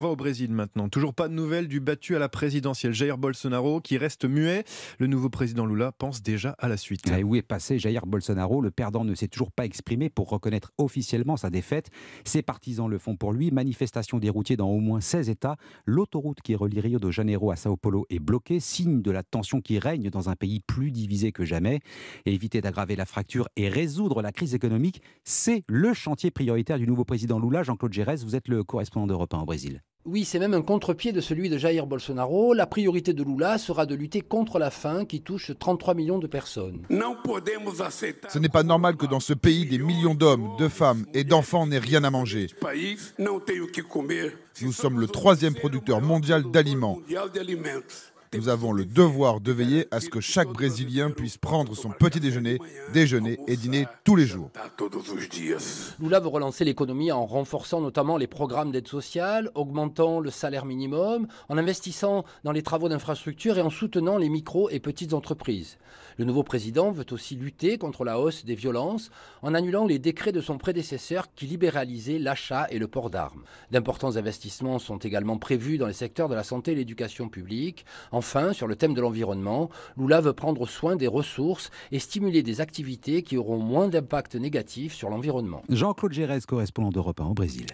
On va au Brésil maintenant. Toujours pas de nouvelles du battu à la présidentielle Jair Bolsonaro qui reste muet. Le nouveau président Lula pense déjà à la suite. Ah, et où est passé Jair Bolsonaro Le perdant ne s'est toujours pas exprimé pour reconnaître officiellement sa défaite. Ses partisans le font pour lui. Manifestation des routiers dans au moins 16 États. L'autoroute qui relie Rio de Janeiro à Sao Paulo est bloquée, signe de la tension qui règne dans un pays plus divisé que jamais. éviter d'aggraver la fracture et résoudre la crise économique, c'est le chantier prioritaire du nouveau président Lula. Jean-Claude Gérès, vous êtes le correspondant d'Europe 1 au Brésil. Oui, c'est même un contre-pied de celui de Jair Bolsonaro. La priorité de Lula sera de lutter contre la faim qui touche 33 millions de personnes. Ce n'est pas normal que dans ce pays, des millions d'hommes, de femmes et d'enfants n'aient rien à manger. Nous sommes le troisième producteur mondial d'aliments. Nous avons le devoir de veiller à ce que chaque Brésilien puisse prendre son petit déjeuner, déjeuner et dîner tous les jours. Lula veut relancer l'économie en renforçant notamment les programmes d'aide sociale, augmentant le salaire minimum, en investissant dans les travaux d'infrastructure et en soutenant les micros et petites entreprises. Le nouveau président veut aussi lutter contre la hausse des violences en annulant les décrets de son prédécesseur qui libéralisaient l'achat et le port d'armes. D'importants investissements sont également prévus dans les secteurs de la santé et l'éducation publique, en Enfin, sur le thème de l'environnement, Lula veut prendre soin des ressources et stimuler des activités qui auront moins d'impact négatif sur l'environnement. Jean-Claude Gérez, correspondant d'Europe 1 au Brésil.